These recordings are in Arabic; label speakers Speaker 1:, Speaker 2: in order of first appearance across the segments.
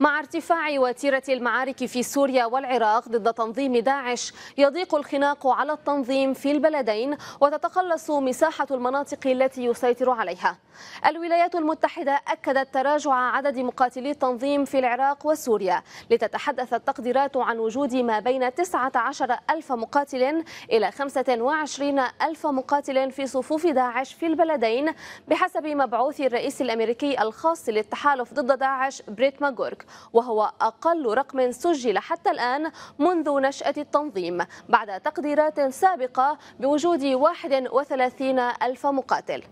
Speaker 1: مع ارتفاع وتيرة المعارك في سوريا والعراق ضد تنظيم داعش يضيق الخناق على التنظيم في البلدين وتتقلص مساحة المناطق التي يسيطر عليها الولايات المتحدة أكدت تراجع عدد مقاتلي التنظيم في العراق وسوريا لتتحدث التقديرات عن وجود ما بين 19 ألف مقاتل إلى 25 ألف مقاتل في صفوف داعش في البلدين بحسب مبعوث الرئيس الأمريكي الخاص للتحالف ضد داعش بريت ماجورك وهو أقل رقم سجل حتى الآن منذ نشأة التنظيم بعد تقديرات سابقة بوجود 31 ألف مقاتل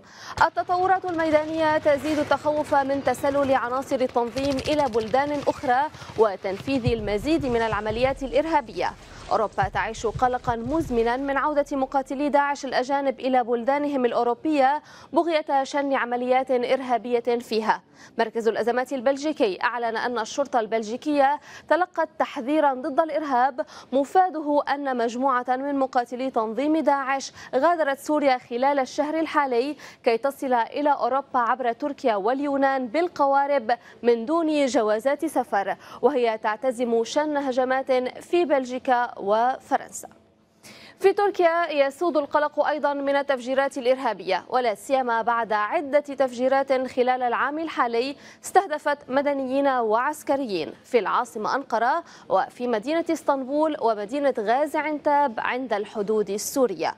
Speaker 1: التطورات الميدانية تزيد التخوف من تسلل عناصر التنظيم إلى بلدان أخرى وتنفيذ المزيد من العمليات الإرهابية أوروبا تعيش قلقا مزمنا من عودة مقاتلي داعش الأجانب إلى بلدانهم الأوروبية بغية شن عمليات إرهابية فيها مركز الأزمات البلجيكي أعلن أن الشرطة البلجيكية تلقت تحذيرا ضد الإرهاب مفاده أن مجموعة من مقاتلي تنظيم داعش غادرت سوريا خلال الشهر الحالي كي تصل إلى أوروبا عبر تركيا واليونان بالقوارب من دون جوازات سفر وهي تعتزم شن هجمات في بلجيكا وفرنسا في تركيا يسود القلق ايضا من التفجيرات الارهابيه ولا سيما بعد عده تفجيرات خلال العام الحالي استهدفت مدنيين وعسكريين في العاصمه انقره وفي مدينه اسطنبول ومدينه غازي عنتاب عند الحدود السوريه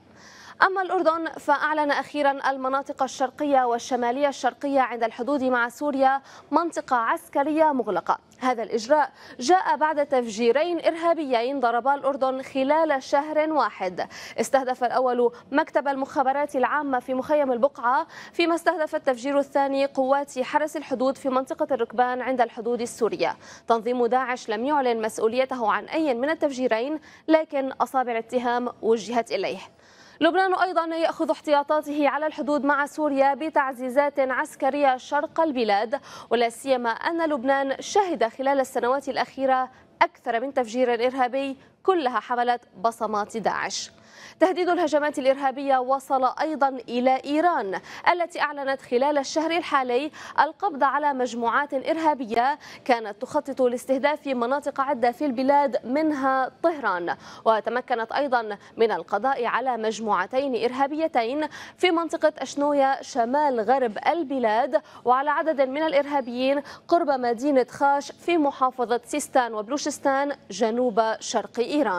Speaker 1: أما الأردن فأعلن أخيرا المناطق الشرقية والشمالية الشرقية عند الحدود مع سوريا منطقة عسكرية مغلقة هذا الإجراء جاء بعد تفجيرين إرهابيين ضربا الأردن خلال شهر واحد استهدف الأول مكتب المخابرات العامة في مخيم البقعة فيما استهدف التفجير الثاني قوات حرس الحدود في منطقة الركبان عند الحدود السورية تنظيم داعش لم يعلن مسؤوليته عن أي من التفجيرين لكن أصابع الاتهام وجهت إليه لبنان أيضا يأخذ احتياطاته على الحدود مع سوريا بتعزيزات عسكرية شرق البلاد ولا سيما أن لبنان شهد خلال السنوات الأخيرة أكثر من تفجير إرهابي كلها حملت بصمات داعش تهديد الهجمات الإرهابية وصل أيضا إلى إيران التي أعلنت خلال الشهر الحالي القبض على مجموعات إرهابية كانت تخطط لاستهداف مناطق عدة في البلاد منها طهران وتمكنت أيضا من القضاء على مجموعتين إرهابيتين في منطقة أشنويا شمال غرب البلاد وعلى عدد من الإرهابيين قرب مدينة خاش في محافظة سيستان وبلوشستان جنوب شرق إيران